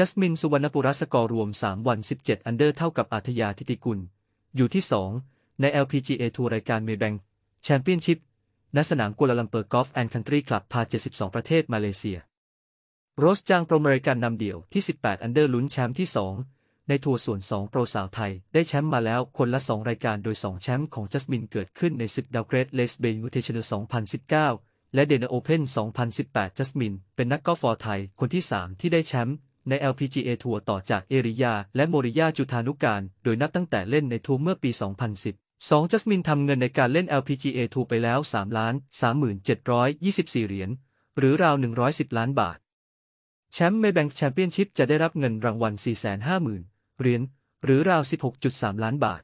จัสมินสุวรรณปุระสกอร์รวม 3 วัน 17 อันเดอร์ เท่ากับอาทยาทิติกุล อยู่ที่ 2 ใน LPGA ทัวร์รายการเมย์แบงแชมเปี้ยนชิพณสนามกัวลาลัมเปอร์กอล์ฟแอนด์คันทรีคลับพา72 ประเทศมาเลเซีย โรสจาง โปรเมริกันนำเดี่ยวที่ 18 อันเดอร์ ลุ้นแชมป์ที่ 2 ในทัวร์ส่วน 2 โปรสาวไทย ได้แชมป์มาแล้วคนละ 2 รายการโดย 2 แชมป์ของจัสมินเกิดขึ้นในศึกดาวเกรดเลสเบย์มูเทชัน2019และเดนโอเพน2018จัสมินเป็นนักกอล์ฟไทยคนที่ 3 ที่ได้แชมป์ใน LPGA ทัวร์ต่อจากเอริยา และ โมริยาจุธานุการ โดยนับตั้งแต่เล่นในทัวร์เมื่อปี 2010 2 จัสมิน ทำเงินในการเล่น LPGA ทัวร์ไปแล้ว3ล้าน37,24 เหรียญ หรือราว 110 ล้านบาท แชมป์เมย์แบงค์แชมเปี้ยนชิพจะได้รับเงินรางวัล 450,000 เหรียญ หรือราว 16.3 ล้านบาท